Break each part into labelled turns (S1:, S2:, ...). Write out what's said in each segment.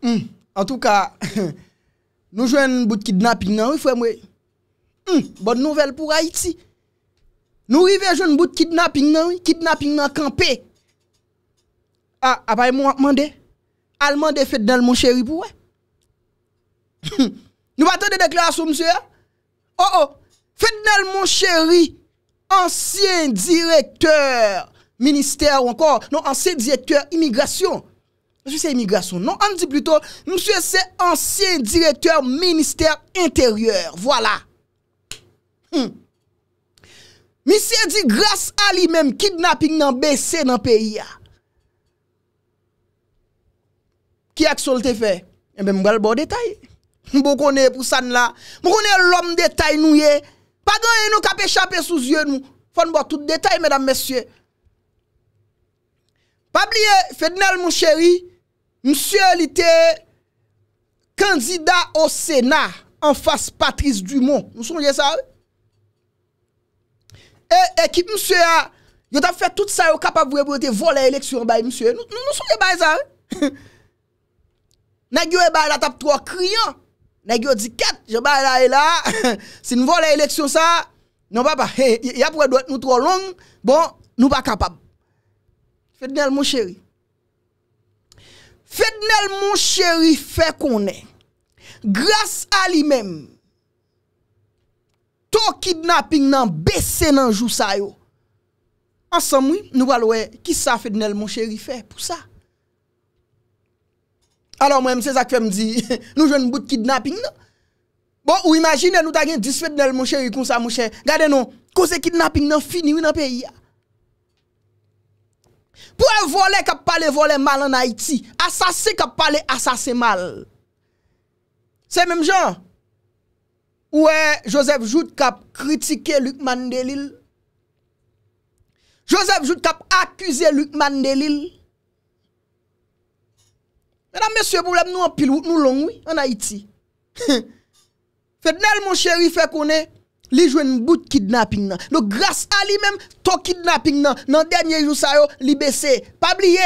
S1: An tou ka, nou jwen bout kidnapping nan, fwe mwe. Hmm. Bon nouvel pou Haiti. Nou rive jwen bout kidnapping nan, kidnapping nan kampe. A, ah, apay ah, mwande, alman de fete nan mwen cheri pou we. Nou baton de deklarasyon, msye. Oh oh, fete nan mwen cheri, ansyen direkteur, minister ou ankor, non ansyen direkteur imigrasyon. nous su feser imaginason, an di pluton, nous su feser ansyen direktor minister interieur. Vola. Misi fes di grad pot a li men kidnap nan BC nan peyi. K shares te fes? Mwen mwen mwen bo detay. Mwen mwen mwen l'om detay nou ye. Pa gan yen nou kape chap n nou fon bo tout detay, mwen mwen mwen, pa blye fe denèl moun chèri? Monsye li te kandida o sena an fase patris du moun. Monsye li sa? Ekip monsye a yo ta fwe tout sa yo kapab vwe pou ete vwa la eleksyon bay monsye. Monsye li bay sa? Nagyo e bay la tap tro kriyan. Nagyo di ket, si nou vwa la eleksyon sa, yap wwe dwek nou tro long, bon, nou pa kapab. Fwednel monsye li. Fèdnel moun chéri fè konè. Gras a li mèm. Ton kidnapping nan bèse nan jou sa yo. An san moui, nou balowe, ki sa fèdnel moun chéri fè pou sa? Anan mwen mse zak fèm di, nou jwen mboute kidnapping nan. Bon, ou imagine nou ta gen disfèdnel moun chéri kon sa moun chéri. Gade nou, kose kidnapping nan fini wè nan peyi ya. Pouè volè kap pale volè mal an Haiti. Asase kap pale asase mal. Se mèm jan. Ouè Joseph Jout kap kritike Luc Mandelil. Joseph Jout kap akuse Luc Mandelil. Mèdam mèsyè boulem nou an pil wout nou long wout an Haiti. Fèd nel moun chéri fè konè. li jouen bout kidnapping Donc grâce à lui-même, ton kidnapping dans nan dernier jour ça yo, li baissé. Pas oublier.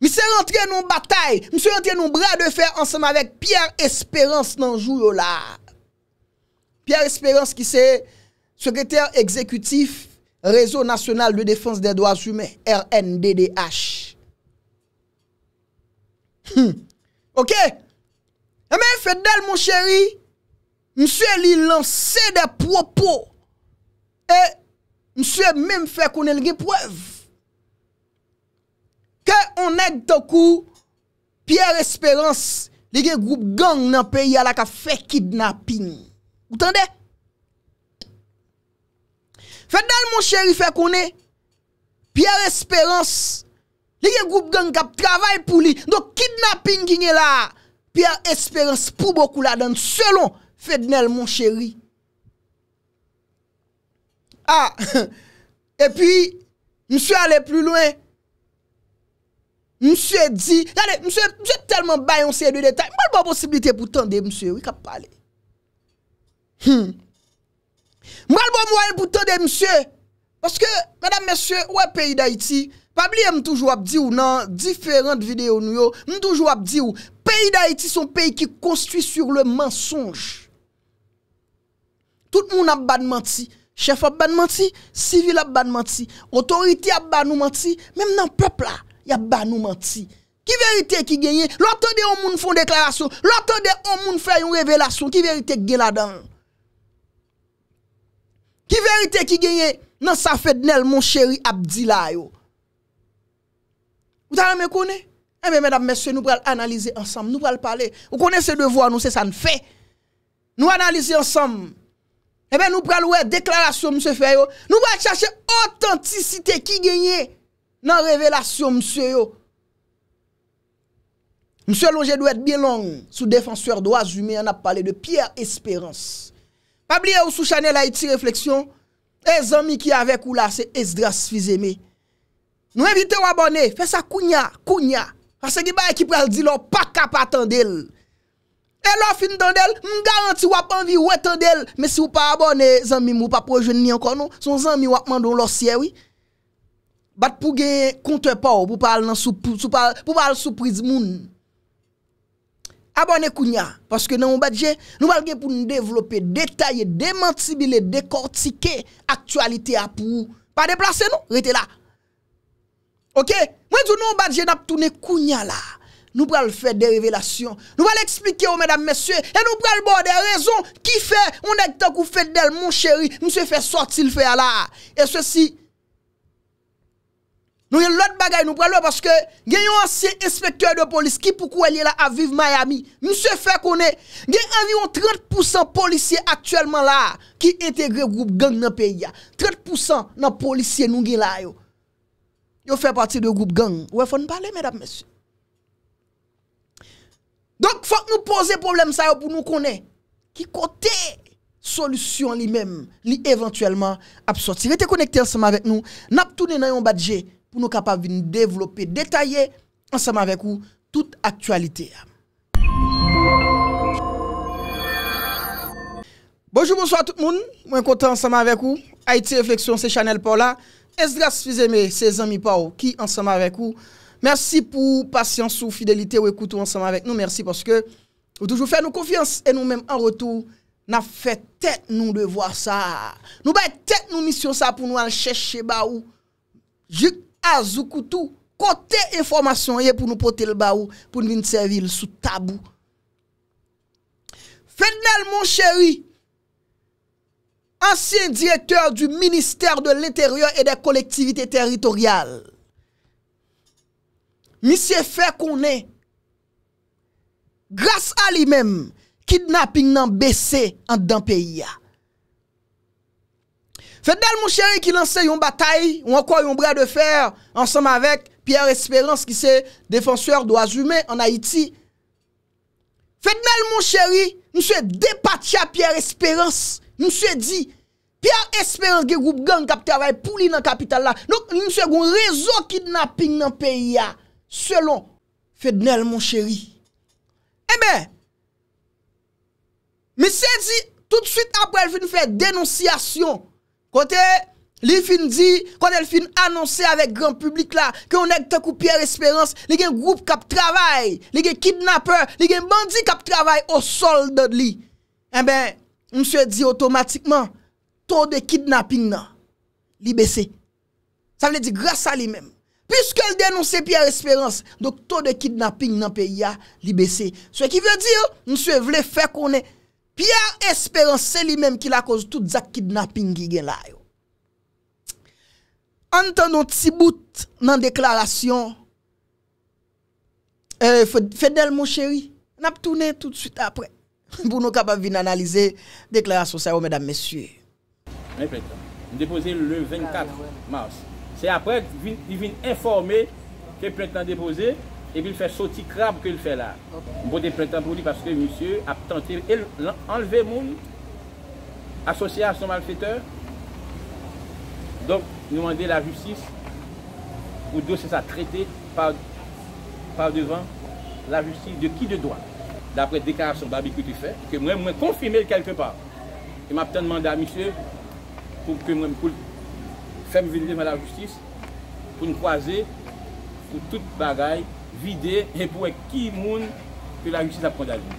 S1: Monsieur rentré dans bataille, monsieur rentré dans bras de fer ensemble avec Pierre Espérance dans jour là. Pierre Espérance qui c'est secrétaire exécutif Réseau national de défense des droits humains, RNDDH. Hmm. OK? Mais eh ben, FEDEL, mon chéri, mswe li lanse de propo, e mswe men fè konen li gepwèv, ke onèd to kou, Pierre Espérance, li gen groub gang nan peyi ala ka fè kidnapin, outande? Fè dal mon chèri fè konen, Pierre Espérance, li gen groub gang kap travay pou li, do kidnapin ki nye la, Pierre Espérance pou boku la dan, selon, Fèdnel moun chèri. Ha, ah, e pi, msè alè plou lwen, msè di, msè telman bayonsè de detay, mwen bon posibilite pou tende msè, wik ap pale. Hmm. Mwen bon mwen pou tende msè, paske, mèdam mèsyè, wè peyi da iti, pabli m m'm toujou ap di ou nan diferant videyo nou yo, m m'm toujou ap di ou, peyi da iti son peyi ki konstwi sur le mensonj. tout le monde a de menti. Chef a bad menti, civil a bad menti, autorité a nous menti, même dans le peuple là, il a nous menti. Qui vérité qui gagne L'entendez on moun font déclaration, l'entendez on moun fait une révélation, qui vérité qui gagne là-dedans Qui vérité qui gagne dans sa fête nel mon chéri la Vous avez me connaître eh bien, mesdames, messieurs, nous allons analyser ensemble, nous allons parler. Vous connaissez devoir, nous, c'est ça nous fait. Nous analyser ensemble Ebe nou pral wè deklarasyon msè fè yo. Nou wè chache autentisite ki genye nan revelasyon msè yo. Msè lonje dwè dwen long sou defanseur do azume. Yon ap pale de pier esperans. Pabliye ou sou chanel a iti refleksyon. E eh, zami ki avek ou la se es dras fizeme. Nou evite wè abone. Fè sa kounya, kounya. Fase ki baye ki pral di lò pakap atan del. lor fin tan del, m garanti wap anvi wetan del, me si ou pa abone zanmi mou pa projen ni ankon nou, son zanmi wap mandon lor siyewi bat pou gen kontre pa ou pou pal souprise moun abone kounya, paske nan mou batje nou bal gen pou nou devlope detaye dementibile, dekortike aktualite apou, pa deplase nou rete la ok, mwen tou nan mou batje nap tou ne kounya la nous le faire des révélations. Nous allons expliquer aux mesdames, messieurs, et nous pral boire des raisons qui fait, on est tant fait d'elle, mon chéri, monsieur fait sortir le fait là. Et ceci, nous avons l'autre bagaille, nous prenons parce que y a un ancien inspecteur de police qui pourquoi il est là à vivre Miami. Monsieur fait qu'on est, il environ 30% policiers actuellement là qui intègrent le groupe gang dans le pays. 30% de policiers nous là. Yo. Yo fait partie de groupe gang. Ouais, faut nous parler, mesdames, messieurs. Donk fòk nou pose problem sa yo pou nou kone, ki kote solusyon li men, li evantuellement apsote. Si ve te konekte ansama vek nou, nap toune nan yon badje pou nou kapav vi nou devlope detaye ansama vek ou tout aktualite ya. Bonjour, bonsoir tout moun, mwen kote ansama vek ou. Aiti Reflexion, se Chanel Paula. Es dras fizeme se zami pa ou ki ansama vek ou. Mersi pou pasyon sou fidelite ou ekoutou ansama vek nou. Mersi porske ou toujou fè nou konfians e nou mèm an rotou. Na fè tèt nou devwa sa. Nou bè tèt nou misyon sa pou nou an chèche ba ou. Jük azou koutou. Kote informasyon ye pou nou pote l ba ou. Poun vin tse vil sou tabou. Fenel moun chèwi. Ansyen direktor du Ministère de l'Intérieur et des Collectivités Territoriales. Mi se fe konen Gras a li men Kidnaping nan bese An dan peyi ya Fedele mon cheri Ki lanse yon batay Ou anko yon bre de fer Ansem avek Pierre Esperance Ki se defanseur do Azume An Haiti Fedele mon cheri Mi se depatia Pierre Esperance Mi se di Pierre Esperance Ge group gang Kapite avay pouli nan kapital la Non mi se gon rezo Kidnaping nan peyi ya Selon fèdnel moun chèri E eh bè Mè sè di Tout süt apre el fin fè denonsyasyon Kote Li fin di Kote el fin annonsè avek gran publik la Kè ou nèk te koupè espérans Li gen group kap travay Li gen kidnapper Li gen bandi kap travay O sol de li E eh bè Mè sè di otomatikman To de kidnapping nan Li bè se Sa vè di grasa li mèm Piske el denonsè Pierre Esperance, doktor de kidnapping nan peya li besè. So ki vè dir, mswe vle fè konè, Pierre Esperance se li mèm ki la koz tout zak kidnapping ki gen la yo. Antan nou tsi bout nan deklarasyon, euh, fèdel moun chèri, nap toune tout süt apre, pou nou kap avin analize deklarasyon sè yo, mèdam mèsyè.
S2: Mèm fèd, mèm depose le 24 ah, mars, C'est après qu'il vient informer que plainte déposé et qu'il fait sauter le crabe qu'il fait là. Il des pour parce que monsieur a tenté d'enlever le monde associé à son malfaiteur. Donc, nous demande la justice pour dossier ça traité par, devant la justice de qui de droit. D'après déclaration Babi que tu fais, que moi, je confirmé quelque part. Et je demandé à monsieur pour que moi, Fèm vilem an la justis pou nou kwaze, pou tout bagay vide e pou ek ki moun pou la justis ap konda li.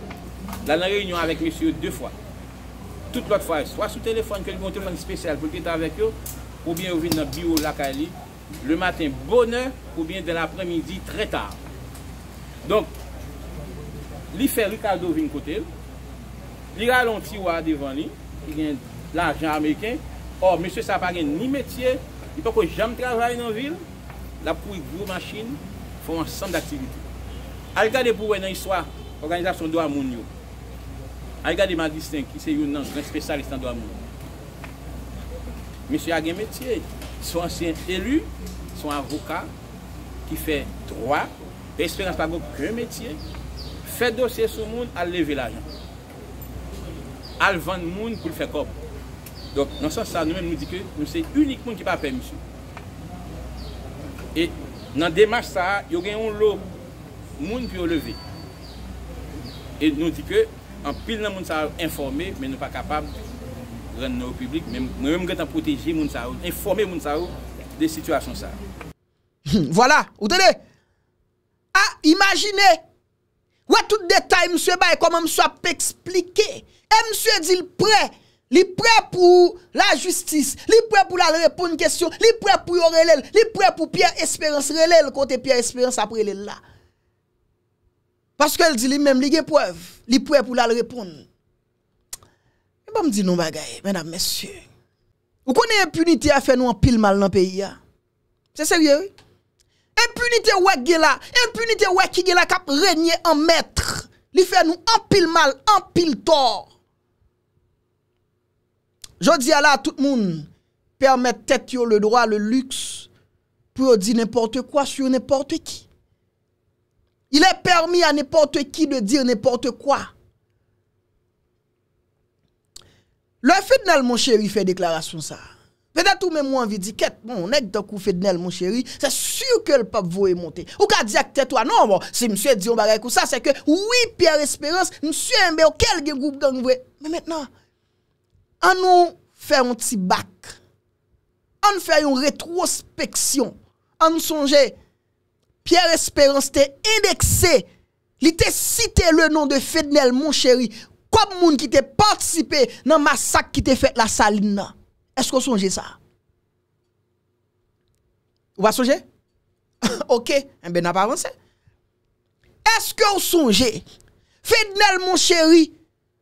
S2: Dan nan reyounyon avèk mesye yo de fwa. Tout l'ot fwa, sou telefon ke li montè man spesel pou ki ta avèk yo, pou bien ou vin nan biro laka li, le matin bonan pou bien den apremidi tre tar. Donk, li fè rikado vin kote, li galon tiwa devan li, ki gen la jan Ameriken, Or, monsye sa pa gen ni metye, i pa ko jam travay nan vil, la pou yi grou machin, foun ansan d'aktivite. Al gade pou wè nan iswa, organizasyon do amoun yo. Al gade man disten ki se yon nan, ren spesalistan do amoun. Monsye a gen metye, son ansyen elu, son avoka, ki fe droi, espérense pa gok gen metye, fe dosye sou moun, al leve l'ajan. Al vande moun pou l'fè kop. Don, nan son sa, nou men mou di ke, moun se unik moun ki pa apè moussou. E nan demaj sa, yo gen yon lop moun pi o leve. E nou di ke, an pil nan moun sa informe, men nou pa kapab ren nou ou publik, men moun gen tan proteji moun sa ou, informe moun sa ou de situasyon sa.
S1: Vola, ou dene, a imagine, wè tout detay moussou e baye koman moussou apè eksplike, e moussou e dil prey, Li prêt pour la justice, li prêt pour la répondre question, li prêt pour relève, li prêt pour Pierre Espérance relève côté Pierre Espérance après relève là. Parce qu'elle dit lui-même, il y preuve, li prêt pour la répondre. Mais bon, me dit non bagaille, mesdames, messieurs. Vous connaissez impunité à faire nous en pile mal dans le pays. Hein? C'est sérieux? Impunité ouais là, impunité ouais qui là cap régner en maître. Li fait nous en pile mal, en pile tort. Je di ala a tout moun Permet tet yo le droit, le lux Pour di nèporte kwa Sur nèporte ki Il e permis a nèporte ki De dir nèporte kwa Le fèdnel moun chéri fè deklarasyon sa Fèdè tou mè moun anvi di Kèt bon, moun, nèk takou fèdnel moun chéri Sè sur ke l'pap vò e monte Ou ka di ak tet wè, nan wè Si msè di yon bagay kou sa, sè ke Ou wè pier espérance, msè yon bè Ou kel gen goup gang wè, mè mèt nan An nou fè yon tibak, an nou fè yon retrospeksyon, an nou sonje, Pierre Esperance te indekse, li te site le nan de Fednel mon chéri, kwa moun ki te partipe nan masak ki te fè la salina. Eskou sonje sa? Ou va sonje? Ok, en eh ben ap avanse. Eskou sonje, Fednel mon chéri,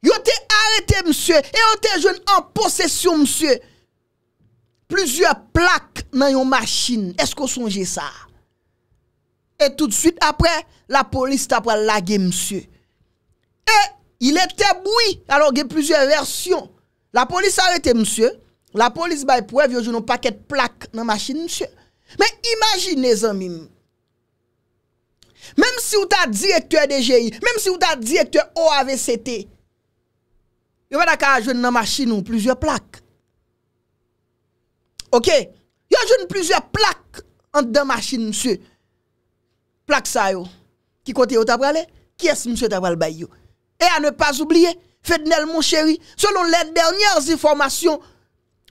S1: Yo te arete, msye, e yo te joun en posesyon, msye, plizye plak nan yon machin, esko sonje sa? E tout de suite apre, la polis tapwa lage, msye. E, il ete boui, alo gen plizye versyon. La polis arete, msye, la polis bay pou ev yo joun an paket plak nan machin, msye. Men imaginez an mim. Mem si ou ta direktor DGI, mem si ou ta direktor OAVCT, Yo pas d'accord jouer dans machine ou plusieurs plaques. OK. Yo jeune plusieurs plaques en dans machine monsieur. Plaque ça yo. Qui côté yo t'a parlé Qui est-ce monsieur t'a parlé yo Et à ne pas oublier Fednel mon chéri, selon les dernières informations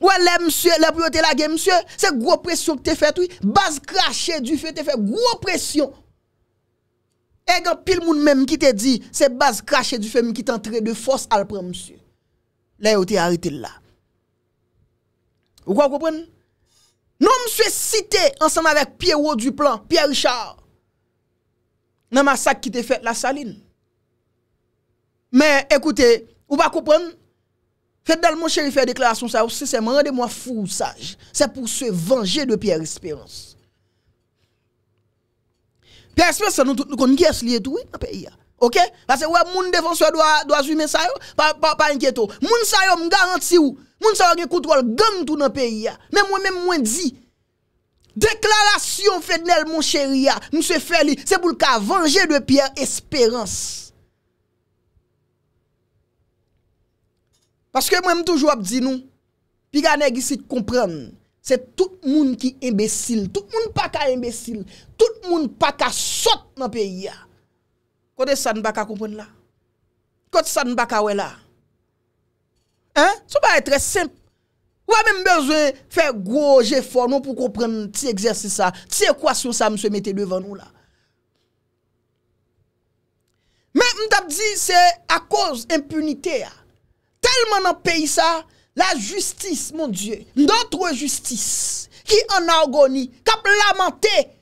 S1: Ouais, les monsieur, les priorités la game, monsieur, c'est gros pression que t'es fait, oui. Base craché du fait, t'es fait gros pression. Et quand pile moun même qui te dit, c'est base craché du fait qui t'entrait de force à le prendre, monsieur là, il été arrêté là. Vous comprenez? Nous sommes cité ensemble avec Pierrot Plan, Pierre Richard, dans le massacre qui était fait la saline. Mais écoutez, vous pas comprendre? Faites dans mon chéri faire déclaration ça, moi fou, sage. C'est pour se venger de Pierre Espérance. Pierre Espérance, nous, nous connaissons qui est lié tout, dans le pays. Hein. Ok, moun defonso do a zwi men sayo Pa enkyeto Moun sayo m garanti ou Moun sayo gen kontrol gam tou nan peyi ya Men mwen men mwen di Deklarasyon fèdnel moun chèri ya Moun se fè li Se boul ka vange de piya esperans Paske mwen m m'm toujou ap di nou Pi gane gisi te kompran Se tout moun ki embesil Tout moun pa ka embesil Tout moun pa ka sot nan peyi ya Kote san baka kompwen la? Kote san baka we la? Hein? Sou pa etre simple. Ou a men mbezou fè gro, jè fò, nou pou kompren ti egzersi sa. Ti ekwasyon sa mse mette devan nou la. Men m tap di se a koz impunite ya. Telman an peyi sa, la justis, mon die, m da tro justice, ki an agoni, kap lamentè.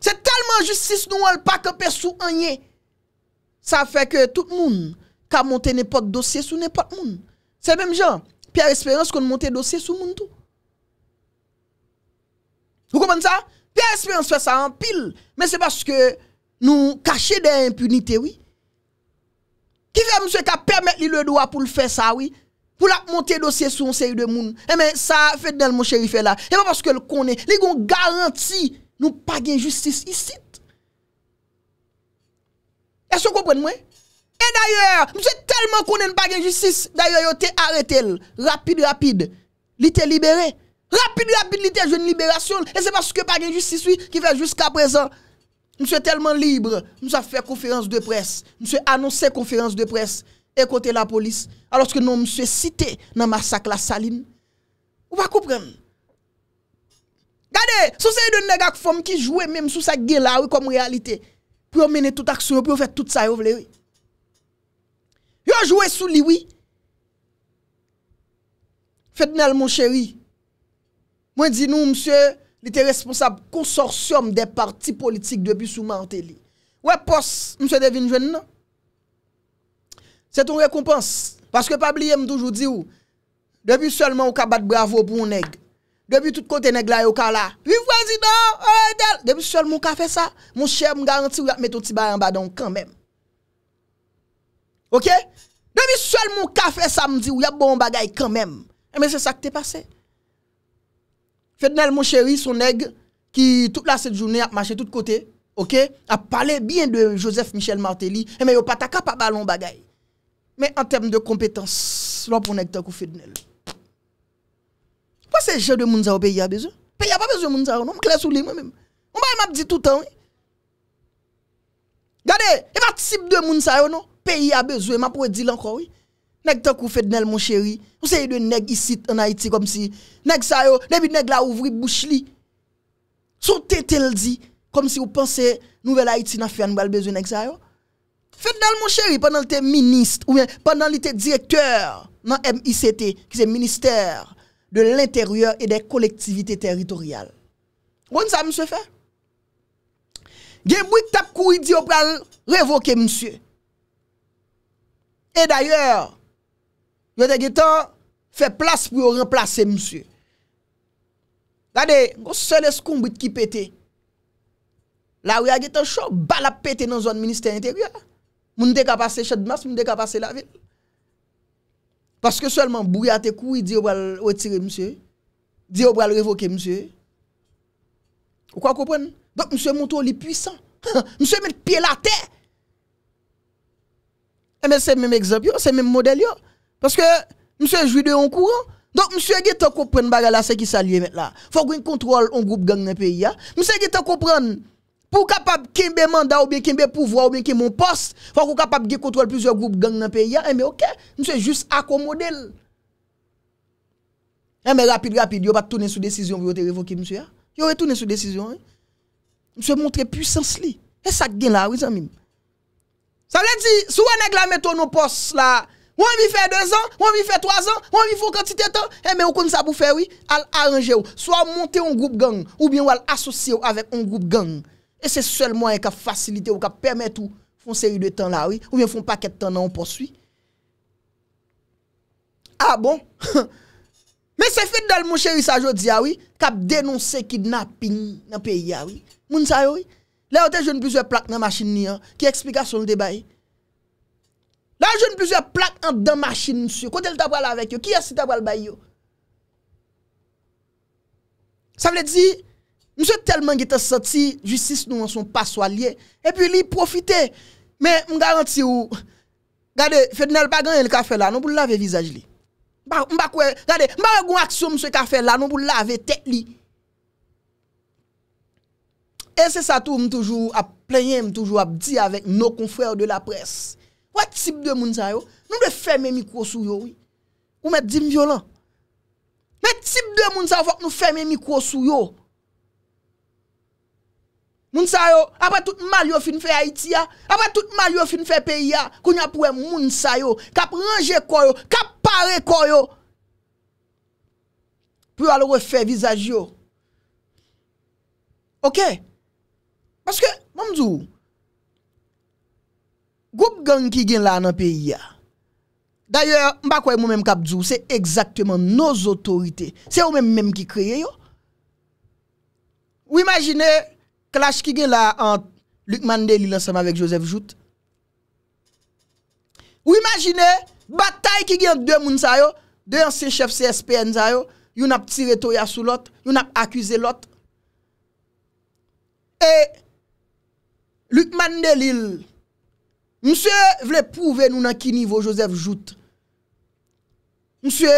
S1: C'est tellement justice nous elle pas camper sous rien. Ça fait que tout le monde qui a monté n'importe dossier sur n'importe monde. C'est même genre Pierre Espérance qu'on monte dossier sur monde tout. Vous comprenez ça Pierre Espérance fait ça en pile, mais c'est parce que nous cachons des impunités oui. Qui fait monsieur qui permis le droit pour le faire ça oui pour la monter dossier sur une série de monde. Eh mais ça fait dans mon chéri fait là. Et pas parce que le connaît, il a garantie nous pas de justice ici. Est-ce que vous comprenez moi? Et d'ailleurs, nous sommes tellement qu'on n'a pas de justice, d'ailleurs, il été arrêté rapide rapide. Il était libéré. Rapide rapide, il était jeune libération et c'est parce que pas de justice oui, qui fait jusqu'à présent nous sommes tellement libres. Nous avons fait conférence de presse, Nous avons annoncé conférence de presse et la police alors que nous sommes cités dans le massacre la saline. Vous pas Adè, sou se yon neg ak fòm ki jwè mèm sou sa gè la wè kom realite. Pwè yon mène tout aksyon, pwè yon fè tout sa yow vle wè. Yon jwè sou li wè. Fèd mèl moun chèri. Mwen di nou msè, l'ite responsab konsorsyom de parti politik dèpi sou mante li. Wè pos, msè devin jwen nan? Se ton rekompans, paske pabli yèm toujou di wè. Dèpi solman wè kabat bravo pou yon neg. Demi tout kote neg la yo ka la, li vwazida, o oh, edel, eh, demi sol mou ka fe sa, mou chè mou garanti ou yap meton ti bayan badan, kanmèm. Ok? Demi sol mou ka fe sa mou di ou yap bon bagay, kanmèm. Eme, eh, se sa ki te pase. Fèdnel mou chèri, son neg, ki tout la set jounè ap mache tout kote, ok, ap pale bien de Joseph Michel Martelly, eme eh, yo pataka pa balon bagay. Eme, an tem de kompetans, lò pou neg te kou fèdnel. Pwa se jè de moun sa yo peyi a bezwe? Peyi a pa bezwe moun sa yo nou? Mwen kle sou li mwen mèm. Mwen ba yon ap di toutan. Gade, yon e patisip de moun sa yo nou? Peyi a bezwe, mwen pou e di lankon. Nèk to kou fèd nèl moun chèri. Ou se yon de nèk isit an Haiti kom si nèk sa yo, nèk bi nèk la ouvri bouch li. Sou tè tèl di kom si ou panse nouvel Haiti nan fè an wèl bezwe nèk sa yo. Fèd nèl moun chèri pwèndan lite minist ou mèndan lite direktor nan MICT ki se de l'interieur e de kolektivite teritorial. Woun sa msè fè? Gen mwik tap kou idiopal revoke msè. E d'ayor, yon de getan fè plas pou yo remplase msè. Dade, yon se les koumbit ki pete. La wè a getan chok, bala pete nan zon minister interieur. Moun de kapase chadmas, moun de kapase la vil. Parce que seulement Bouya te il dit va le retirer monsieur, dit va le révoquer monsieur. Vous comprenez Donc monsieur Mouton, il est puissant. monsieur met pied la terre. mais eh c'est même exemple, c'est le même modèle parce que monsieur joue de en courant. Donc monsieur qui comprendre bagarre qui s'allie mettre Il Faut qu'on contrôle un groupe gang dans le pays là. Monsieur qui comprendre pour capable kimbe mandat ou bien kimbe pouvoir ou bien qui mon poste, faut qu'on capable de contrôler plusieurs groupes gangs dans le pays. Hein. Eh, mais ok, monsieur juste Eh Mais rapide, rapide, yo pas tourner sous décision, vous te révoquer, monsieur. Hein. Yo tourner sous décision. Hein. Monsieur montrer puissance Et ça gagne là, oui, Ça veut dire, si on la mettre nos postes là, on lui fait deux ans, on lui fait trois ans, on lui fait quantité de temps, eh mais on compte ça pour faire, oui, à arranger. Soit monter un groupe gang, ou bien on associé avec un groupe gang. E se sel mwen e ka fasilite ou ka permette ou fon seri de tan la ou. Ou vyen fon paket tan nan ou porswi. A bon. Me se fit dal moun cheri sa jodi ya ou. Kap denonse ki napini nan peyi ya ou. Moun sa yo ou. La yo te joun pizwe plak nan machin ni an. Ki eksplikasyon l de bayi. La yo joun pizwe plak an dan machin nsi. Kote l tabwal avek yo. Ki yasi tabwal bayi yo. Sa vle di... Mse telman gite soti, justice nou an son paswa liye, e pi li profite, men m garanti ou, gade, fèdnel bagan yon kaffe la, nou pou lave vizaj li. Mba kwe, gade, mba wè goun aksyon mse kaffe la, nou pou lave tek li. E se sa tou m toujou ap plenye, m toujou ap di avèk nou konfrè ou de la pres. Wè tip de moun sa yo, nou m de fèmè mikro sou yo, ou mè dim violent. Mè tip de moun sa yo, fòk nou fèmè mikro sou yo, Mounsa yo, apa tout mal yo fin fe Haiti ya? Apa tout mal yo fin fe peyi ya? Koun ya pouwe mounsa yo, kap range koyo, kap pare koyo. Pouwe alo we fe vizaj yo. Ok? Paske, mounzou, Goub gang ki gen lana peyi ya. Daye, mbakwe mounmèm kap zou, se ekzaktouman nouz otorite. Se mounmèm mèm ki kreye yo. Ou imagine yo, clash qui est là entre Luc Mandelil ensemble avec Joseph Jout. vous imaginez, bataille qui gagne deux moun sa yo, deux anciens chefs CSPN sa yo, yon ap tiré toya sur l'autre, yon ap accusé l'autre. Et Luc Mandelil, monsieur voulait prouver nous dans qu'un niveau Joseph Jout. Monsieur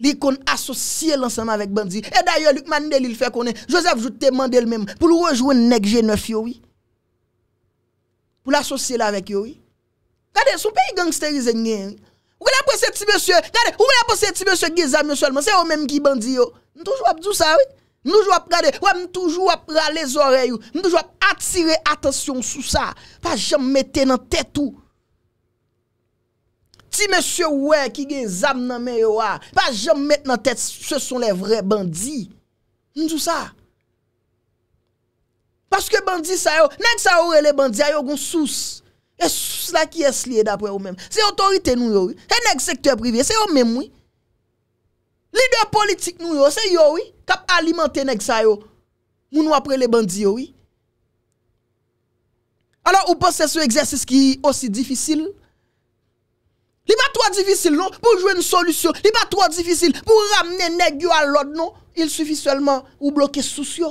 S1: Li kon asosye lansanman vek bandi. E dayo, Luc Mandel il fe konen, Joseph Joutet Mandel menm, pou lou rejouen Nek G9 yo, oui. Pou l'asosye la vek yo, oui. Kade, sou pe yi gangsterize ngen, oui. Ou mè la pose ti monsye, kade, ou mè la pose ti monsye Giza Miosolman, se yo menm ki bandi yo. Mwen touj wap dousa, oui. Mwen touj wap, kade, wè mwen touj wap ralez oreyo. Mwen touj wap atire atasyon sou sa. Fa jem mette nan tetou. Si mesye wè ki gen zam nan men yo wè, pa jom met nan tèt se son le vre bandi. Njou sa? Paske bandi sa yo, nèk sa yo e le bandi a yo goun sous. E sous la ki es liye dapre yo mèm. Se otorite nou yo, e nèk sektè privye, se yo mèm wè. Lide politik nou yo, se yo wè. Kap alimentè nèk sa yo, moun wè apre le bandi yo wè. Alors ou posè sou eksersis ki osi difisil? Moun. Il pas trop difficile non pour jouer une solution. Il pas trop difficile pour ramener gens à l'ordre non. Il suffit seulement ou bloquer soucis.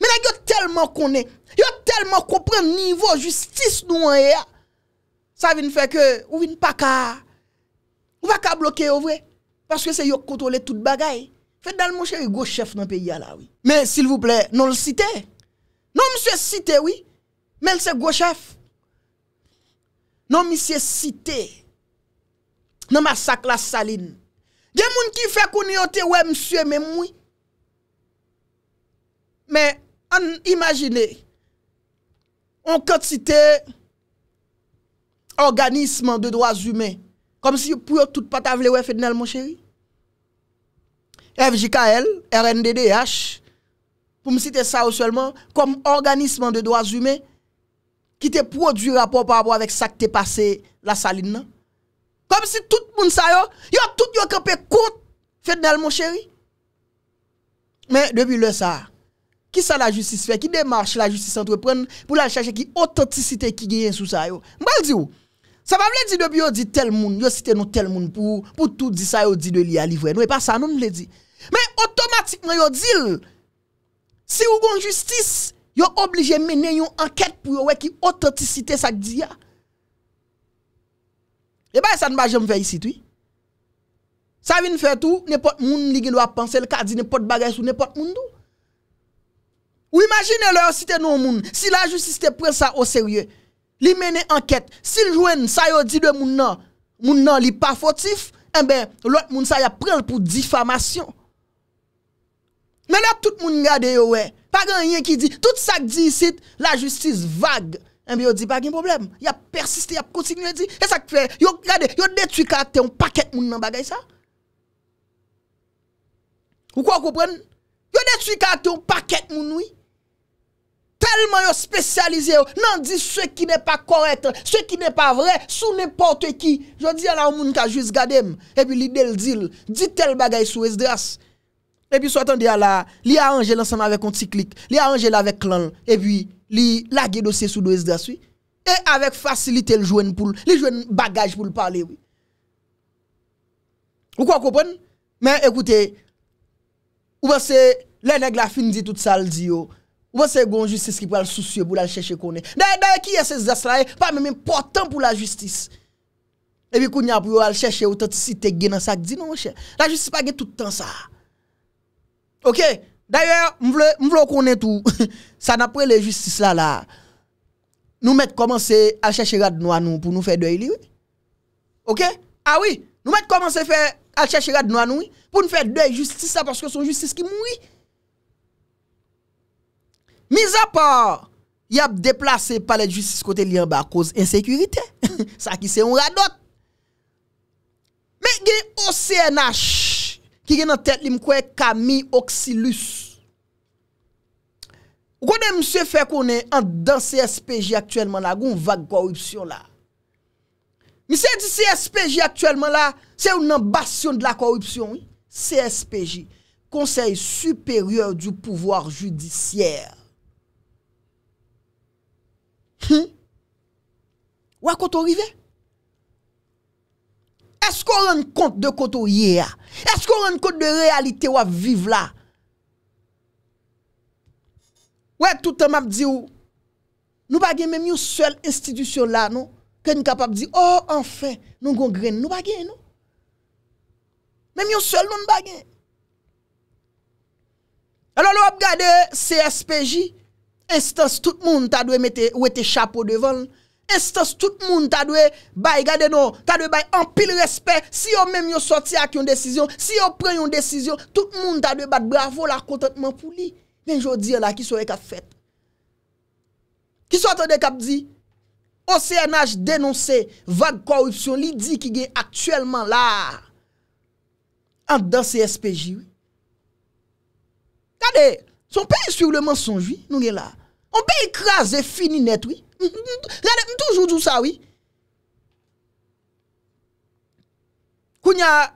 S1: Mais sont tellement qu'on est, il tellement compris niveau justice Ça veut dire que ou ne pas ka pas bloquer au vrai parce que c'est yo contrôler toute bagaille. Fait dans le mon cher gros chef dans pays là oui. Mais s'il vous plaît, non le citer. Non monsieur citer oui. Mais c'est gros chef. Non monsieur citer. nan masak la saline. Gen moun ki fè kon yote wè msye mè moui. Mè an imagine, an kèd site organisman de doaz humè, kom si pou yot tout patavle wè fè dnel mou chèri. FJKL, RNDDH, pou m site sa ou selman, kom organisman de doaz humè, ki te produ rapor pa apò avèk sa k te pase la saline nan. Kom si tout moun sa yo, yo tout yo kepe kout, fèdèl moun chèri. Men, debi lè sa, ki sa la justice fè, ki demache la justice entrepren pou la chache ki ototisite ki gen sou sa yo. Mbè lè di ou? Sa mè mè lè di debi yo di tel moun, yo site nou tel moun pou tout di sa yo di de li alivè. Nou e pa sa nou mè lè di. Men, otomatikman yo dil, si ou gon justice, yo oblige menen yon anket pou yo we ki ototisite sa di ya. E eh bay sa nba jem vey sitwi. Sa vin fe tou, nepot moun li gilwa panse, lka di nepot bagay sou, nepot moun dou. Ou imajine lò, si te nou moun, si la justice te pren sa o serye, li mene anket, si lwen sa yo di de moun nan, moun nan li pa fotif, en eh ben, lòt moun sa yo pren pou difamasyon. Men la tout moun gade yo we, pa gen yon ki di, tout sa ki di sit, la justice vague. Eh e mi yo di bagi yon problem. Ya persisti, ya kontinu yon di. E sa ki fè? Yo gade, yo detwika ate yon paket moun nan bagay sa. Ou kwa koupren? Yo detwika ate yon paket moun noui. Telman yo spesyalize yo. Nan di sou ki ne pa korek. Sou ki ne pa vre. Sou ne porte ki. Yo di ala yon moun ka jwis gade. E pi li del dil. Di tel bagay sou es dras. E pi sou atan di ala. Li a anje lansanm avek kontiklik. Li a anje lavek klan. E pi... Li lage dosye sou do SDAS, oui. E avek fasilite li jouen bagaj pou l'pale, oui. Ou kwa kopon? Men, ekoute, ou bese le neg la fin di tout sa ldi, yo. Ou bese gon justice ki pou al soucie pou lal chèche konen. Dè, dè, ki SDAS la e, pa mè mè mè portan pou la justice. E bi kounya pou yo al chèche ou tot site genan sa. La justice pa gen tout tan sa. Ok? D'ayor, m vle konen tou San apre le justice la la Nou met komanse al chache rad nou anou Pou nou fe dwey li ou Ok? A ah oui, nou met komanse al chache rad nou anou Pou nou fe dwey justice la Paske son justice ki moui Misa pa Yap deplase pale justice kote li anba Koz ensekurite Sa ki se on radot Me gen O.C.N.H Ki gen nan tèt li mkwe Kami Oxilus. Ou konen msè fè konen an dan CSPJ aktuelman la, goun vage korupsyon la. Msè di CSPJ aktuelman la, se ou nan basyon de la korupsyon, CSPJ, Konsey Supérieur du Pouvoir Judisyèr. Ou akot orive? Esko ren kont de koto ye a? Esko ren kont de realite wap vive la? Ouè toutan map di ou, nou bagen menm yon sel institusyon la nou, ke nou kapap di, oh, anfen, nou gon gren nou bagen nou. Menm yon sel nou nou bagen. Ano lou ap gade CSPJ, instance tout moun ta dwe wete chapo devol, Estos tout moun ta dwe bay gade nou Ta dwe bay ampil respè Si yo mèm yo sorti ak yon desisyon Si yo pren yon desisyon Tout moun ta dwe bat bravo la kontentman pou li Menjou diyo la ki souwe kap fet Ki souwate de kap di OCNH denonse vague korupsyon Li di ki gen aktuellement la Ante dan CSPJ Tade, son pe yi sur le mensonjwi Nou gen la On pe yi kras e fini net wii toujours tout ça, oui. Kounya,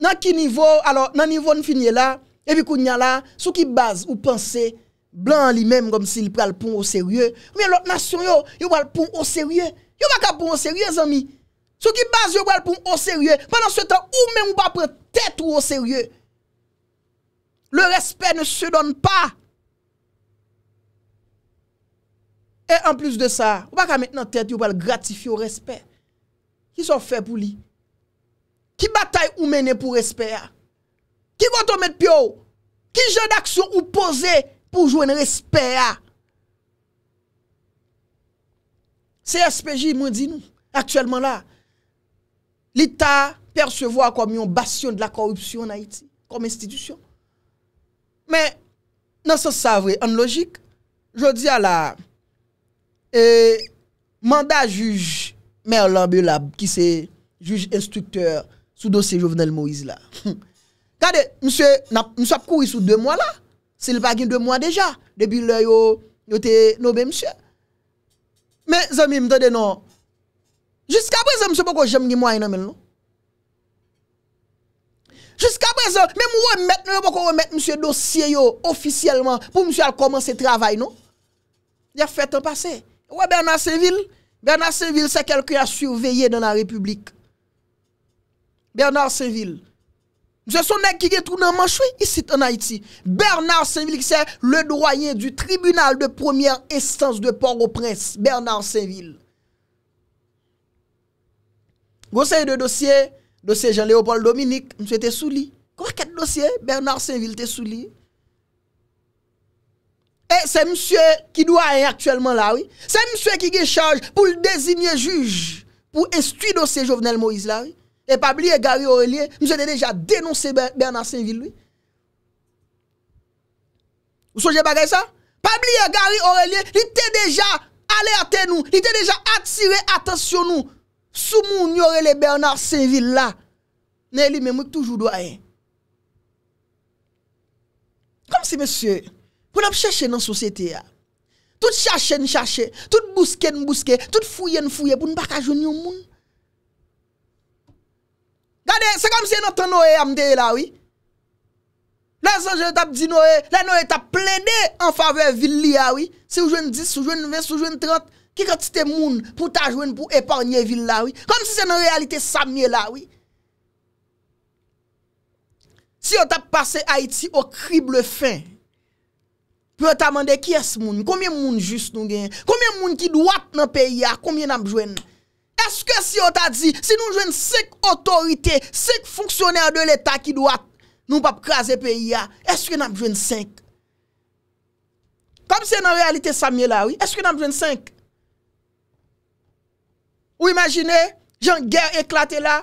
S1: nan ki niveau alors nan niveau nous finir là et puis kounya là Ce qui base ou pense blanc lui-même comme s'il prenait le pont au sérieux mais l'autre nation yo yo prend le pont au sérieux yo pas ka pont au sérieux amis sous qui base yo prend le pont au sérieux pendant ce temps ou même ou pas prendre tête ou au sérieux le respect ne se donne pas E an plus de sa, ou baka met nan tet, yo bal gratifi ou respet. Ki son fe pou li? Ki batay ou mene pou respet a? Ki gote ou met pyo? Ki jen d'aksyon ou pose pou jwen respet a? CSPJ mwen di nou, aktuellement la, l'Ita percevo a kom yon bastion de la korupsyon na Iti, kom institisyon. Men, nan se savre, an logik, jodi a la Et mandat juge Merlin Belab, qui c'est juge instructeur sous dossier Jovenel Moïse là. Regardez, monsieur, nous sommes couru sous deux mois là. C'est le bagage deux mois déjà. Depuis le yo, yo te nommé monsieur. Mais, amis, m'tendez non. Jusqu'à présent, monsieur, pourquoi j'aime moi non, non? Jusqu'à présent, même remettre, nous remettre monsieur dossier yo officiellement pour monsieur commencer le travail, non? Il a fait un passé. Bernard Seville? Bernard Seville, c'est quelqu'un à surveiller dans la République. Bernard Seville. Je son qui est tout dans manche ici en Haïti. Bernard Saint-Ville c'est le doyen du tribunal de première instance de Port-au-Prince, Bernard Saint-Ville. Conseil de dossier, dossier Jean-Léopold Dominique, M. était sous lit. Quoi que dossier Bernard Saint-Ville était c'est monsieur qui doit être actuellement là, oui. C'est monsieur qui est charge pour le désigner juge pour instruire dossier Jovenel Moïse là, oui. Et Pabli oublier Gary Aurélien, monsieur a déjà dénoncé Bernard Saint-Ville, oui. Vous songez pas ça? Pabli et Gary Aurélien, il était déjà alerté nous, il était déjà attiré attention nous. Sous mon les Bernard Saint-Ville là. Mais lui-même toujours doit. Comme si monsieur Poun ap chache nan sosyete ya. Tout chache ni chache. Tout buske ni buske. Tout fuyen ni fuyen pou nou baka jwen yon moun. Gade, se kom se yon otan noe amde la, oui. La son jen tap di noe. La noe tap plede en fave vil li, ya, oui. Se ou jwen 10, se ou jwen 20, se ou jwen 30. Kika ti te moun pou ta jwen pou eparnye vil la, oui. Kom se se nan realite samye la, oui. Si yo tap pase Haiti o krib le fin. Pe yo ta mande, ki es moun? Koumyen moun jist nou gen? Koumyen moun ki dwap nan peyi ya? Koumyen nam jwen? Eske si yo ta di, si nou jwen sek otorite, sek fonksyoner de l'Etat ki dwap, nou pap kaze peyi ya? Eske nam jwen 5? Kom se nan realite sa mi la, oui? Eske nam jwen 5? Ou imagine, jen ger eklate la?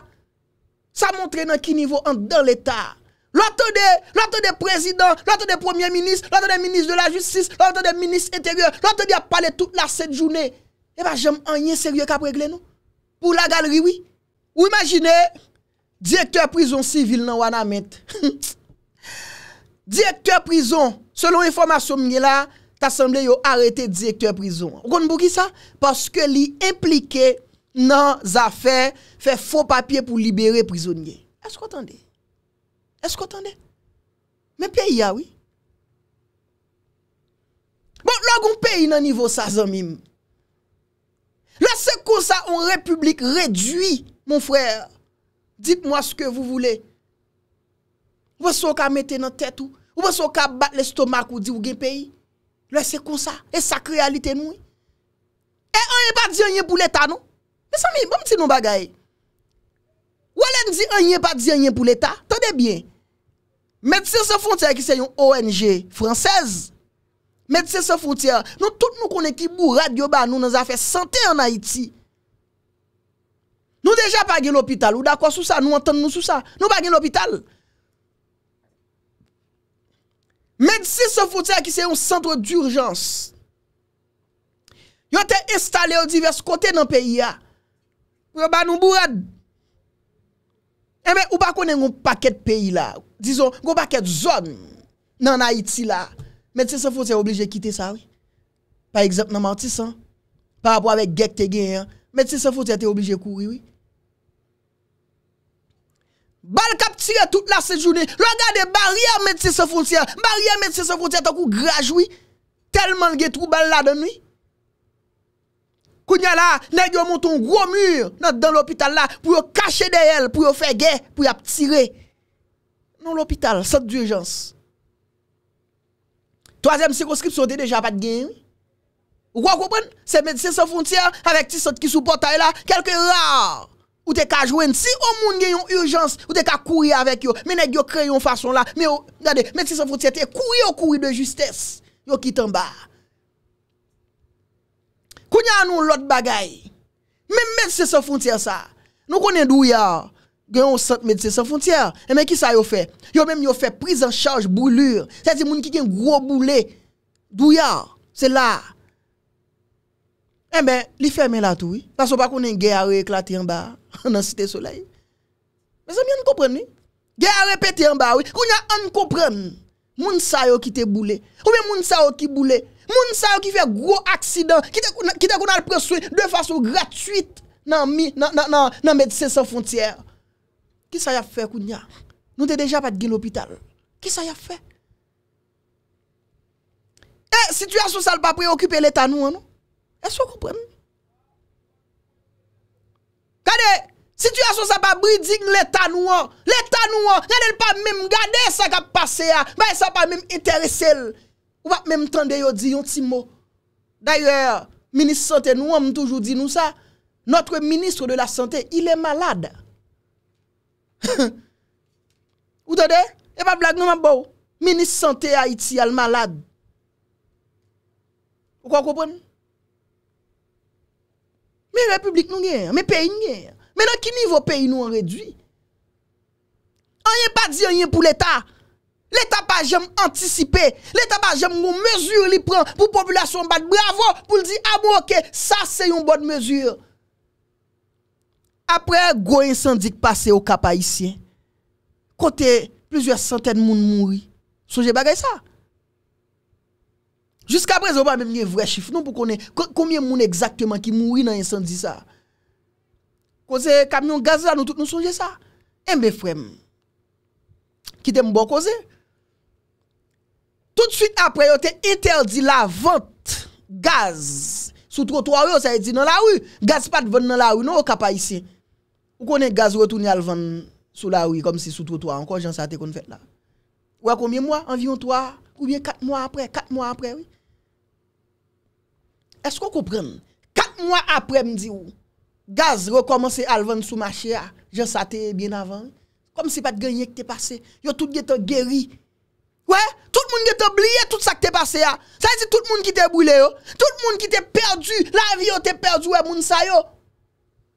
S1: Sa montre nan ki nivou an dan l'Etat? Lante de, lante de prezident, lante de premier ministre, lante de ministre de la justice, lante de ministre intérieur, lante de a pale tout la sete journées. E ba jem anye serye ka pregle nou? Pour la galerie, oui. Ou imaginez, direkteur prison civil nan wana met. Direkteur prison, selon information mnye la, ta semblé yo arete direkteur prison. Ou konn bo ki sa? Parce que li implique nan zafè, fè faux papye pou libere prisonnier. Est-ce qu'on tende? Eskotande? Mè peyi ya wè? Bon, lò goun peyi nan nivou sa zanmim. Lò se kon sa ou republik redwi, moun frè, dit mò aske vou voulè. Ou wè sou ka mette nan tèt ou, ou wè sou ka bat lè stomak ou di wou gen peyi. Lò se kon sa, e sakrealite nou. E anye bat di anye pou l'eta nou. Mè sanmi, bon mè ti nou bagaye. Ou alè ndi anye bat di anye pou l'eta, tande bien. Medise se fonte a ki se yon ONG fransez. Medise se fonte a. Nou tout nou konen ki bourad yo ba nou nan zafè sante an Haiti. Nou deja bagi l'opital. Ou d'akwa sou sa nou antan nou sou sa. Nou bagi l'opital. Medise se fonte a ki se yon centre d'urjans. Yo te estale yo divers kote nan peyi ya. Yo ba nou bourad. Eme, eh ou pa konen yon paket peyi la, dizon, yon paket zon nan Haiti la, metse se fote oblije kite sa, oui. Pa eksept nan mati san, pa rapwa vek gek te gen, metse se fote te oblije kouri, oui. Bal kap tire tout la se jouni, logade baria metse se fote, baria metse se fote, to kou graj, oui. Telman ge trou bal la den, oui. Kounya là, nèg yo monte un gros mur dans l'hôpital là pour cacher derrière pour faire guerre, pour tirer. Dans l'hôpital, centre d'urgence. Troisième circonscription déjà pas de gain. Vous comprenez C'est Médecins sans frontières avec qui sous portail là, quelques rares. Ou te qu'à joindre si au monde une urgence, ou te ka courir avec eux. Mais nèg yo créé une façon là, mais oh, regardez, Médecins sans frontières te courir au courir de justesse. Yo qui en bas. kwenye anon lot bagay, men medise sa fontyer sa, nou konen dou ya, genyon sent medise sa fontyer, men eh ki sa yo fe, yo men yo fe priz an chaj boulyur, se ti moun ki gen gro bouly, dou ya, se la, men li fe men la tou, pason pa konen geyare eklati an ba, nan site solai, men se mwen an kompreni, geyare peti an ba, kwenye an kompreni, moun sa yo ki te bouly, kwenye moun sa yo ki bouly, Moun sa yon ki fe gro aksidan, ki te kon al preswen de fason gratuit nan medse sa fontyer. Ki sa yon fe kou nya? Nou te deja pat gen l'opital. Ki sa yon fe? E, situasyon sa l pa preokipe l'etanouan, nou? E, sou kompren? Gade, situasyon sa pa bridigne l'etanouan. L'etanouan, gade l pa mèm gade sa ka pase ya. Mwen sa pa mèm enterese l. Ou wap menm tan de yo di yon ti mo? Daye, Ministre Santé nou wèm toujou di nou sa, notre Ministre de la Santé, ilè malade. Ou do de? E pa blag nou ma bou? Ministre Santé Haiti al malade. Ou kwa koupon? Me Republik nou gen, me peyi nou gen, men an ki nivou peyi nou an redwi? An yen pa di an yen pou l'Etat, L'etapa jèm antisipe, l'etapa jèm moun mesur li pran pou populasyon bat, bravo, pou l'di amoke, ah sa se yon bon mesur. Apre, gwo incendik pase ou kapa isyen, kote, plizwe santèn moun moun moui, sonje bagay sa? Jiska apre, zoba mèm nye vre chif, nou pou konen, komye moun exaktèman ki moui nan incendisa? Koze, kamyon gaz la nou tout nou sonje sa? Eh, Mbe frem, kite mbon koze? Tout suite apre yo te interdi la vante gaz. Sou trotoua yo se yedzi nan la ou. Gaz pat vande nan la ou. Non yo kapa yisi. Ou konen gaz rotouni al vande sou la ou. Kom si sou trotoua. Enkon jen sa te kon fete la. Ou a komye mwa? Envion toa. Ou bien kat mwa apre. Kat mwa apre ou. Esko koupren? Kat mwa apre mdi ou. Gaz rekomense al vande sou ma chea. Jen sa te bin avan. Kom si pat genye ki te pase. Yo tout di te geri. Ouè? tout le monde qui t'a oublié tout ça qui t'est passé ah. Ça veut tout le monde qui t'est brûlé oh. Tout le monde qui t'est perdu, la vie oh, t'est perdu eh,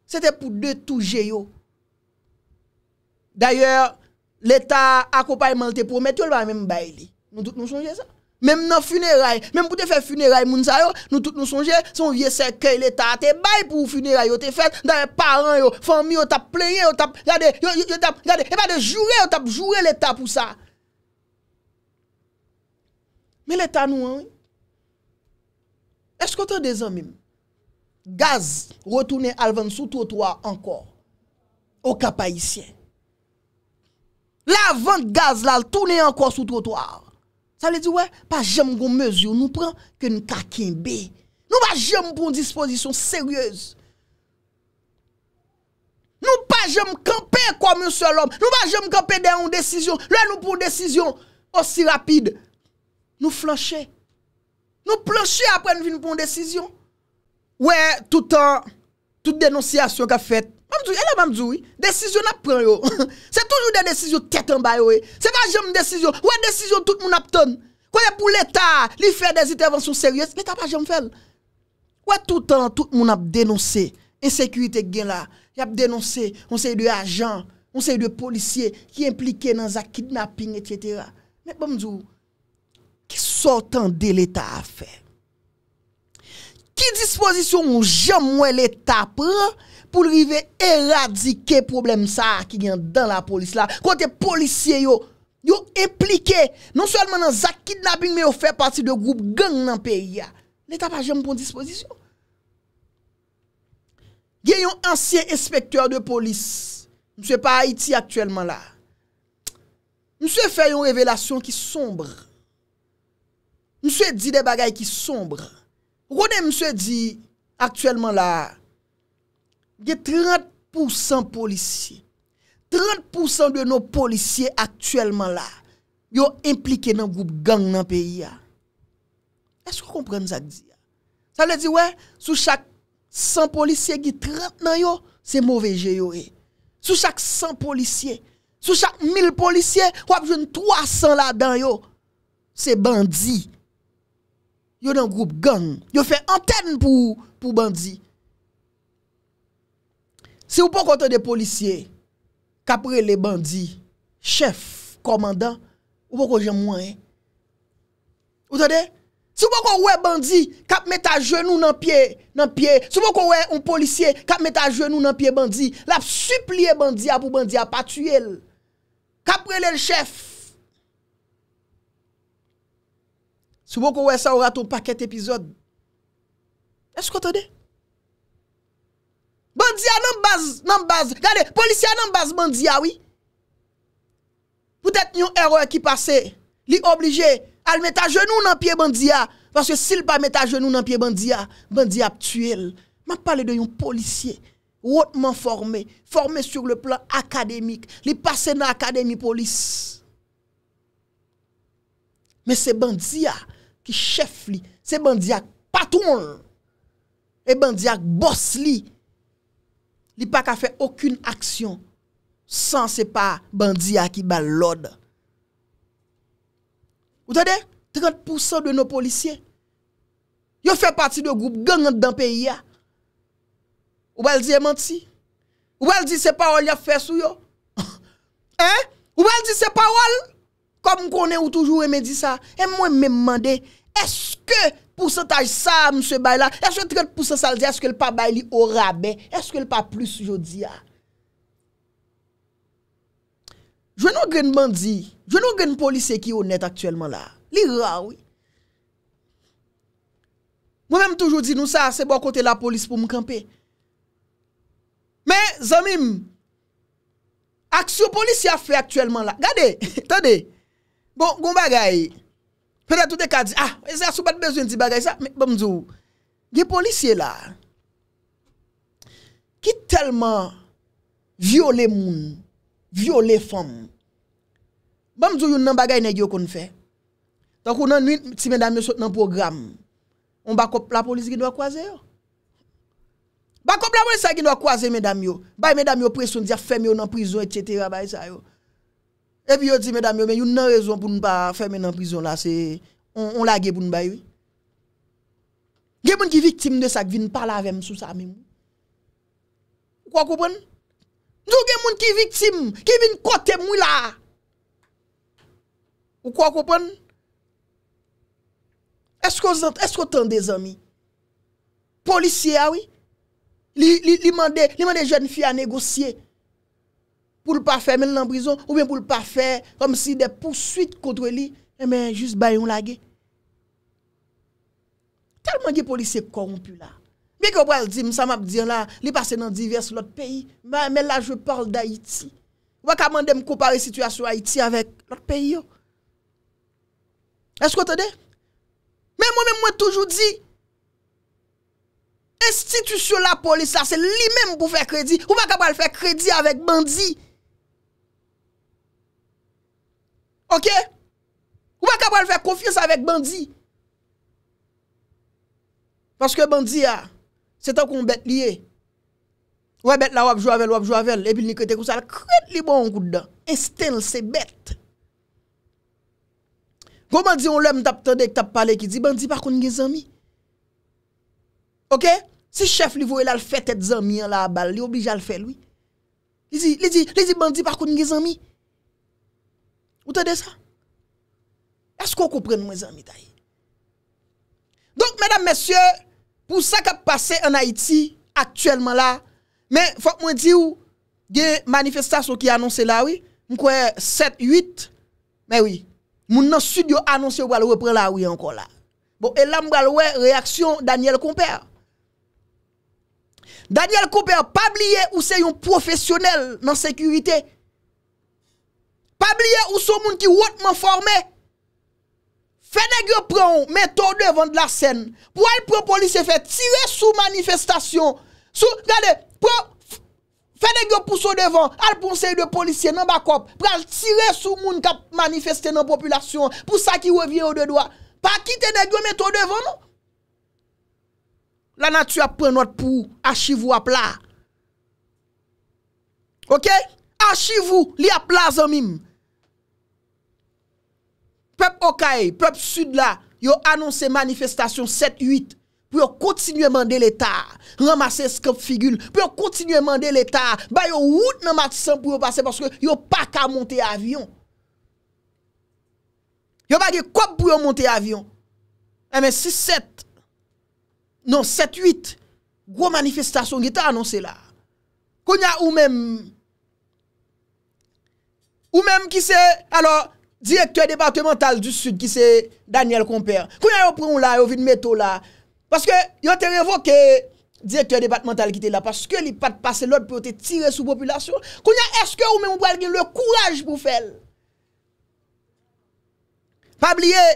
S1: C'était pour deux toucher D'ailleurs, l'État accompagnement te promet yo va même bailler. Nous tous nous songeons ça. Même dans funérailles, même pour te faire funérailles moun nous yo, nous tous nous songeons son vieux cercueil l'État te bail pour funérailles yo te fait dans parents les famille yo t'a T'as yo t'a regardez eh ben, de jouer l'État pour ça. Mè lè tanou an wè? Eskotan de zan mè mè? Gaz Rotounè alvan sou trotouar ankor Ou kapayisyen La avant gaz lal Tournè ankor sou trotouar Sa lè di wè? Pa jem goun mezyon Nou pran ke nou kakin be Nou va jem pou disponisyon seryèz Nou pa jem kampe Kwa mè sou lòm Nou va jem kampe de yon desisyon Lè nou pou desisyon Osi rapide Nou flonche. Nou flonche apwen vin pou mwen desisyon. Ouè, toutan, tout denonsyasyon ka fet. Mamzou, elè mamzou, desisyon ap pren yo. Se toujou eh. de desisyon tetan bayo e. Se pa jem mwen desisyon. Ouè desisyon tout mwen ap ton. Kwa lè pou l'Etat, li fè desitevansyon seryos, lè ta pa jem fèl. Ouè toutan, tout mwen ap denonsy, insekwite gen la. Y ap denonsy, mwen se y de ajan, mwen se y de polisye, ki implike nan za kidnapping, etyetera. Mèk bamzou, Sotan de l'Etat a fe. Ki disposisyon moun jem mwen l'Etat pran pou li ve eradike problem sa ki gen dan la polis la. Kote polisye yo, yo implike, non solman an zak kidnabin, me yo fe pati de goup gang nan peyi ya. Ne ta pa jem moun disponisyon. Gen yon ansyen espektor de polis, mou se pa Haiti aktuelman la, mou se fe yon revelasyon ki sombre Mse di de bagay ki sombre. Rone mse di aktuelman la ge 30% polici. 30% de nou polici aktuelman la yo implike nan goup gang nan peyi ya. Esko komprende sa ki di ya? Sa le di we? Sou chak 100 polici ge 30 nan yo, se moveje yo e. Eh. Sou chak 100 polici sou chak 1000 polici wap joun 300 la dan yo. Se bandi Yo nan group gang, yo fe anten pou bandi. Se ou pou konten de polisye, kapre le bandi, chef, komanda, ou pou kon jen mwen. Eh? Ote de? Se ou pou kon wè bandi, kap met a jenou nan pie, se ou pou kon wè un polisye, kap met a jenou nan pie bandi, la pou suplie bandi a pou bandi a patu el. Kapre le le chef. Sou bon kon wè sa ou raton paket epizod. E skotode? Bandia nan baz, nan baz. Gade, polisya nan baz bandia, wè? Poutèt yon eroy ki pase, li oblige al met a genou nan pie bandia. Vase sil pa met a genou nan pie bandia, bandia ptuel. Ma pale de yon polisye, wotman formè, formè sur le plan akademik, li pase nan akademik polis. Mè se bandia, ki chef li, se bandiak patoun, e bandiak boss li, li pa ka fe okun aksyon, san se pa bandiak ki balon. Ou tade, 30% de nou policyen, yo fe pati de goup gangan dan peyi ya, ou al di e manti, ou al di se paol ya fe sou yo, ou al di se paol, kom konen ou toujou e me di sa, e mwen me mande, Eske pou sotaj sa msye bay la? Eske tret pou sotaj sa ldi? Eske l pa bay li ora ben? Eske l pa plus jodi ya? Je nou gen mandi? Je nou gen polis e ki onet aktuellement la? Li ra ou? Mwen mèm toujou di nou sa, se bon kote la polis pou mkampè. Mè, zanmim, aksyo polis ya fè aktuellement la? Gade, tade. Bon, goumba gaye. Pwede a toute ka di, ah, e se bon, bon, a sou bat bezwen di bagay sa, mwen mzou, gye polisye la, ki telman viole moun, viole fom, mwen mzou yon nan bagay ne gyo kon fè, tan kou nan nwit si mwen damyo sot nan program, on bakop la polisye gina wakwaze yo. Bakop la mwen sa gina wakwaze mwen damyo, bay mwen damyo presyon di a fem yo nan prizon, etc. Bay sa yo. E pi yo di, mèdame, yo men, yon nan rezon pou nou pa fèmè nan prizon la, se, on la ge pou nou bay, oui. Ge moun ki viktim de sa, ki vin pa la vèm sou sa, mèm. Ou kwa koupen? Ndou ge moun ki viktim, ki vin kote mou la. Ou kwa koupen? Esko tande zami? Polisye, a ah oui? Li mande jen fi a negosye. pou l pa fè men nan brison, ou men pou l pa fè, kom si de pousuit koutwe li, men eh jist bayon la ge. Talman ge polis se koron pu la. Mwen ke wap wale di, msa mwap di la, li pase nan divers l ot peyi, men la je parle d'Haïti. Wak a mande m kopare situasyon Haïti avèk l ot peyi yo. Esko te de? Men mwen mwen mwen toujou di, institusyon la polis la, se li men mwen pou fè kredi, wak a mande fè kredi avèk bandi, Ok? Owa kapwa l fèk kofiyons avèk bandi? Paske bandi a, se ta kon bet li e, wè bet la wap jo avèl, wap jo avèl, epil ni kote kousa, kred li bon kout dan. En stèl se bet. Gou bandi on lèm tap tèdèk, tap palèk, ki di, bandi parkoun gen zami. Ok? Si chef li vou el al fè tèt zami an la abal, li obijal fè lwi. Li di, li di, li di, bandi parkoun gen zami. Vous entendez ça? Est-ce qu'on comprend, mes amis? Donc, mesdames, messieurs, pour ça qui a passé en Haïti actuellement là, mais faut que je dise, il y a une manifestation qui a annoncé là, oui. Je crois 7, 8. Mais oui, mon dans qui a annoncé qu'on va reprendre là, oui, encore là. Bon, et là, je réaction Daniel Comper. Daniel Comper, pas oublier ou c'est un professionnel dans la sécurité. Pa bliye ou sou moun ki wot man formè. Fè degre prè ou, mette ou devan de la sèn. Pou al prè polisè fè, tire sou manifestasyon. Sou, gade, prè, fè degre pou sou devan, al ponseye de polisè nan bakop. Prè al tire sou moun kap manifestè nan populasyon. Pou sa ki revye ou de doa. Pa ki te degre mette ou devan mou. La natu ap prè not pou, achivou ap la. Ok? Ok? Pachivou li a plazan mim. Pep Okaye, pep sud la, yo anonsen manifestasyon 7-8 pou yo kontinuè mande l'Etat. Ramase skop figyul, pou yo kontinuè mande l'Etat. Bayo wout nan matisan pou yo pase porske yo pa ka monte avyon. Yo bagye kop pou yo monte avyon. Eme 6-7, non 7-8, gwo manifestasyon gita anonsen la. Konya ou men mwen, Ou menm ki se, alor, direktor debatemental du sud ki se Daniel Kompèr. Konya yo proun la, yo vin meto la. Paske yon te revoke, direktor debatemental ki te la. Paske li pat pase lòd pou te tire sou populasyon. Konya eske ou menm wal gen le kouraj pou fel. Fabliye,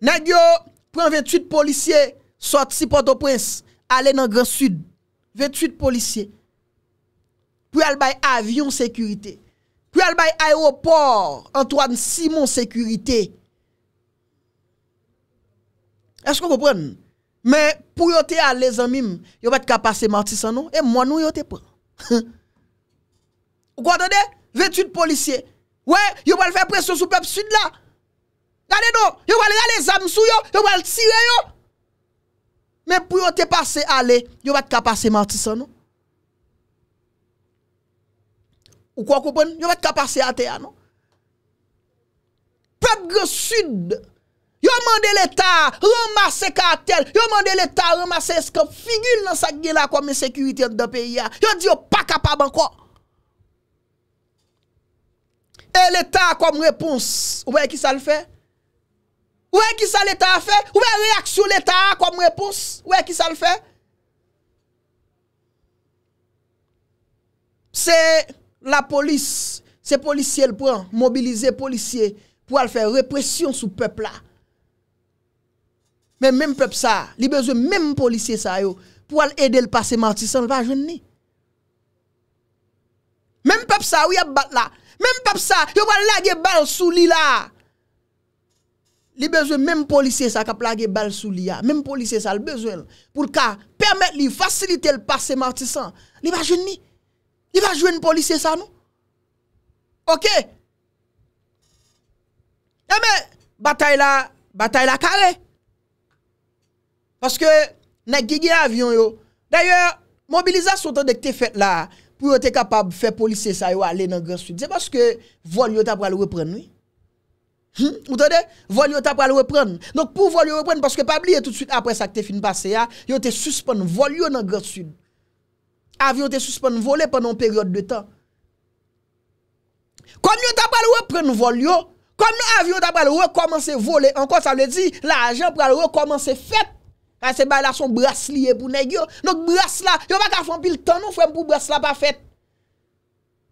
S1: Nagyo, pran 28 polisye, sot si Port-au-Prince, alè nan Grand Sud. 28 polisye. Pou al bay avyon sekurite. Kou yal bay ayropor, an tou an simon sekurite. Eskou koupren? Men pou yote ale zanmim, yon bat kapase mati san nou, e mwano yote pou. Ou kwa do de? Vetu de polisye. Ouè, yon bal fè presyon sou pep sud la. Gane nou, yon bal yale zanm sou yon, yon bal tire yon. Men pou yote pase ale, yon bat kapase mati san nou. Yo mwen kapase a te a nou Pèp grou sud Yo mwen de l'Etat Romasse ka atel Yo mwen de l'Etat romasse skop Figil nan sa gila kwa mwen sekurite an dèpe ya Yo di yo pa kapab an kwa E l'Etat kwa mwen pons Ouè ki sa l'Etat fè? Ouè ki sa l'Etat fè? Ouè reaksyon l'Etat kwa mwen pons? Ouè ki sa l'Etat fè? Se la police, ces policiers le prend, mobiliser policiers pour faire répression sur le peuple là. Mais même peuple ça, il besoin même policier ça yo pour aider le passé martissant, va jeune Même peuple ça, oui, a bat là. Même peuple ça, yo va laguer balle sous lui là. Il besoin même policier ça qui laguer balle sous lui là. Même policier ça le besoin pour permettre lui faciliter le passé martissant. Il va jeune I va jwe n polise sa nou? Ok? Ya me, batay la, batay la kare. Paske, ne gigi avyon yo. Danyo, mobilizasyon ton dek te fet la, pou yo te kapab fe polise sa yo ale nan Gros Sud. Se paske, vol yo ta pral wepren. Ote de? Vol yo ta pral wepren. Nonk pou vol yo wepren, paske pa bli yo tout suite apre sa te fin pase ya, yo te suspon, vol yo nan Gros Sud. avyon te suspon volè pendant peryode de tan. Kom yo tapal wè pren vol yo, kom yo avyon tapal wè komanse volè, ankon sa wè di, la ajan pral wè komanse fèt, an se bè la son bras liye pou negyo, nouk bras la, yo wè ka fon pil tan nou fèm pou bras la pa fèt.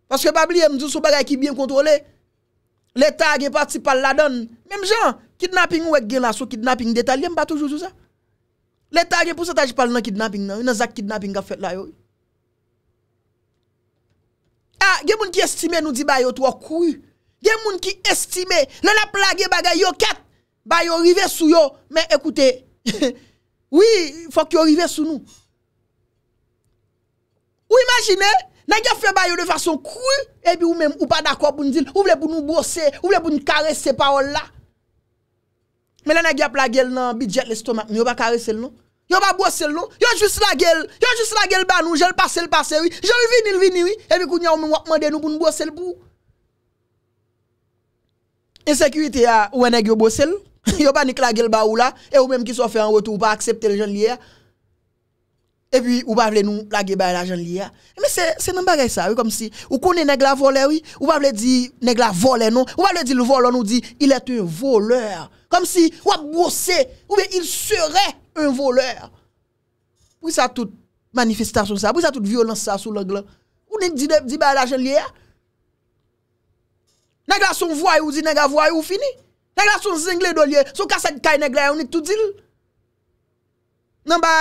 S1: Paske pabliye mdou sou bagay ki byen kontrole, le tagye pati pal la dan, mèm jan, kidnapping wè gen la sou, kidnapping detalye mba toujou sou sa. Le tagye pou se taj pal nan kidnapping nan, nan zak kidnapping ka fèt la yo, A, ah, gen moun ki estime nou di bayo twa kouy. Gen moun ki estime, lè la plage bagay yo ket. Bayo rive sou yo, men ekoute, oui, fok yo rive sou nou. Ou imagine, lè gya fwe bayo de fason kouy, ebi ou mèm, ou pa dako pou nou dil, ou vle pou nou brose, ou vle pou nou karese pa ou la. Mè lè la gya plage lè nan bidjet lè stoma, mè yo ba karese lè nou. Yo pas brossé le nom, yo juste la gueule, yo juste la gueule ba nous, j'ai le passé le passé oui, j'ai le vini le vini oui, et puis kounya on m'a demandé nous pour nous brosser le bout. Insécurité a ou nèg yo le yo pas nique la gueule ba ou là et ou même qui soit fait en retour pas accepter le jeune lié. Et puis ou pas vle nous la gueule ba l'argent lié. Mais c'est c'est n'importe bagay ça, oui, comme si ou connaît nèg la voleur oui, ou pas vle dire nèg la voleur non, ou pas vle dire le voleur nous dit il est un voleur. Comme si ou a bossé ou bien il serait Un voleur, pou sa tout manifestasyon sa, pou sa tout vyolans sa sou log lan, ou nèk di bè la jen lè? Nèk la son vwa yu di, nèk la vwa yu fini? Nèk la son zingle do lè, sou kasek kaj nèk la yon nèk tout dil? Nèk bè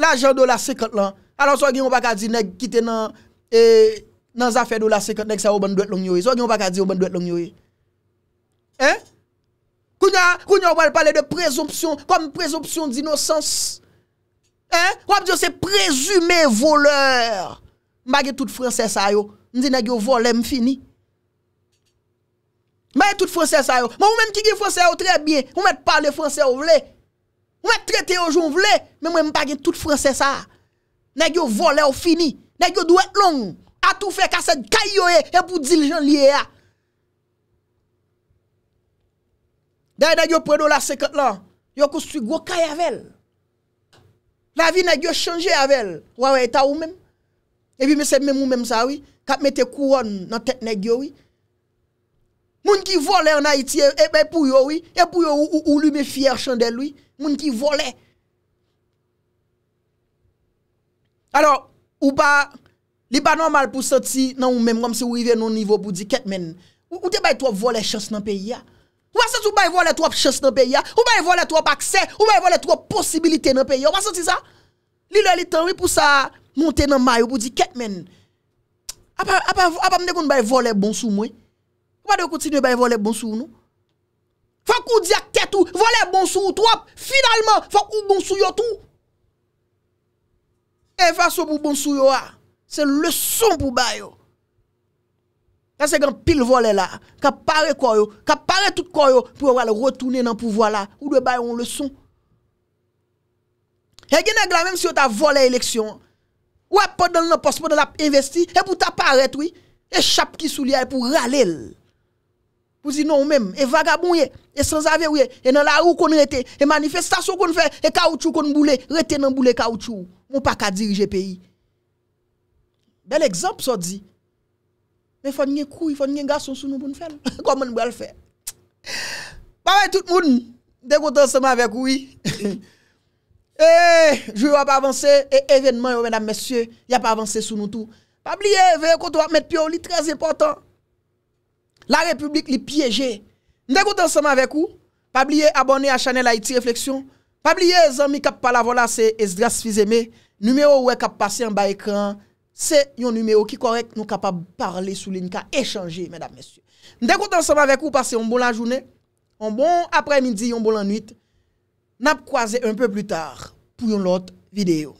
S1: la jen do la sekant lan, alò sou agyon wak a di nèk kite nan zafè do la sekant, nèk sa ou ban dwek lon yoy, sou agyon wak a di ou ban dwek lon yoy? Hè? Koun yon wèl pale de prezoption, kom prezoption di nosens. Hè? Wap diyo se prezume voleur. Mbagye tout fransè sa yo. Mdi nagyo vole mfini. Mbagye tout fransè sa yo. Mwen mwen ki ge fransè yo trebiye. Mwen mwen pale fransè yo vle. Mwen mwen trete yo joun vle. Mwen mwen mbagye tout fransè sa. Nagyo vole yo fini. Nagyo dwe long. A tou fe kase kanyo e, e pou di ljan liye a. ya yon predo la sekat lan, yon koustri gwo kaya vel, la vi nan yon chanje vel, wawen eta ou men, epi mese mwen moun men sa ou, kat mwete kouwan nan tet negyo ou, moun ki vole anay ti, epi e, e pou yo ou, epi pou yo ou, ou li mwen fyer chan del ou, moun ki vole, alo, ou pa, li pa normal pou soti nan ou men, kamsi ou i ven nou nivou pou di ket men, ou te bay to vole chans nan peyi ya, Ou ba yi vole tou ap chans nan peya? Ou ba yi vole tou ap akse? Ou ba yi vole tou ap posibilite nan peya? Ou ba santi sa? Li loli tan wipousa monte nan mayou pou di ket men. A pa mne kon ba yi vole bonsou mwen? Ou ba deyo kontinye ba yi vole bonsou nou? Fak ou di ak ket ou? Vole bonsou ou tou ap? Finalman, fak ou bonsou yo tou? E vwa sou pou bonsou yo a? Ah, Se le son pou bayo. c'est un pile volé là, qui paraît quoi yo, qui paraît tout quoi yo, pour retourner dans le pouvoir là, ou de bailler le leçon. Et même si on t'a volé l'élection, ou a pas dans le poste, pour dans investi, et pour t'apparaître, oui, et chape qui sous et pour râler. Pour dites non même, et vagabond, et sans avis et dans la rue qu'on rete, et manifestation qu'on fait, et caoutchouc qu'on boule, rete dans boule caoutchouc. On pas qu'à diriger pays. Bel exemple, ça dit. Mais il faut nous il faut un garçon sous nous pour nous faire. Comment nous le faire Pareil tout le monde, dès ensemble avec oui. Eh, je vais pas avancer et événement mesdames messieurs, il n'y a pas avancé sous nous tout. Pas oublier, veillez qu'on mettre pied au très important. La République est piégée. Dès qu'on ensemble avec vous, pas oublier à Chanel Haïti Réflexion. Pas oublier amis qui pas parlent voilà c'est Esdras Fizeme, numéro ouais cap passé en bas écran. Se yon numeo ki korek nou kapab parle sou lin ka echanje, mèdap mèsyo. Ndèkout anseman vek ou pase yon bon la jounè, yon bon apre midi, yon bon la nuit, nap kwaze un peu plu tar pou yon lot videyo.